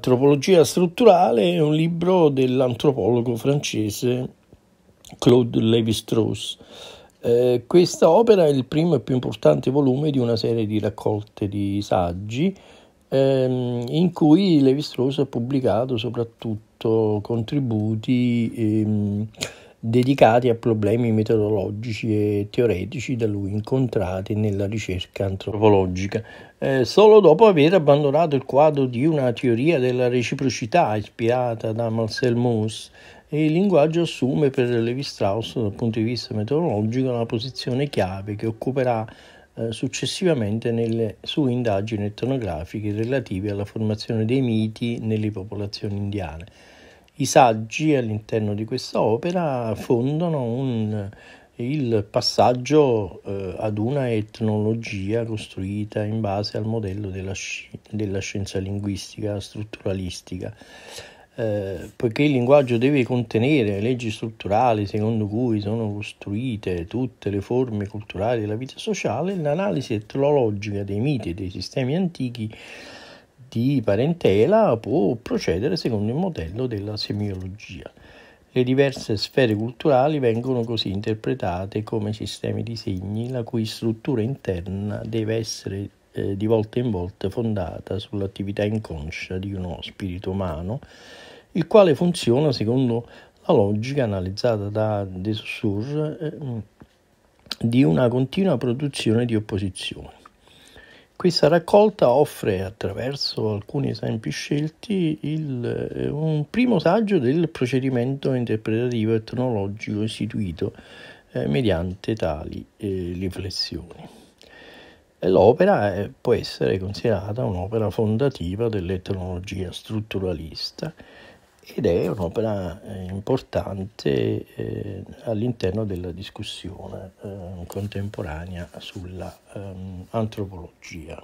Antropologia strutturale è un libro dell'antropologo francese Claude Lévi-Strauss. Eh, questa opera è il primo e più importante volume di una serie di raccolte di saggi ehm, in cui Lévi-Strauss ha pubblicato soprattutto contributi ehm, dedicati a problemi metodologici e teoretici da lui incontrati nella ricerca antropologica, eh, solo dopo aver abbandonato il quadro di una teoria della reciprocità ispirata da Marcel Mauss il linguaggio assume per Levi Strauss dal punto di vista metodologico una posizione chiave che occuperà eh, successivamente nelle sue indagini etnografiche relative alla formazione dei miti nelle popolazioni indiane. I saggi all'interno di questa opera fondano un, il passaggio eh, ad una etnologia costruita in base al modello della, sci- della scienza linguistica strutturalistica. Eh, poiché il linguaggio deve contenere leggi strutturali secondo cui sono costruite tutte le forme culturali della vita sociale, l'analisi etnologica dei miti e dei sistemi antichi di parentela può procedere secondo il modello della semiologia. Le diverse sfere culturali vengono così interpretate come sistemi di segni la cui struttura interna deve essere eh, di volta in volta fondata sull'attività inconscia di uno spirito umano, il quale funziona secondo la logica analizzata da De Saussure eh, di una continua produzione di opposizioni. Questa raccolta offre, attraverso alcuni esempi scelti, il, eh, un primo saggio del procedimento interpretativo etnologico istituito eh, mediante tali eh, riflessioni. L'opera è, eh, può essere considerata un'opera fondativa dell'etnologia strutturalista ed è un'opera eh, importante eh, all'interno della discussione eh, contemporanea sulla ehm, antropologia.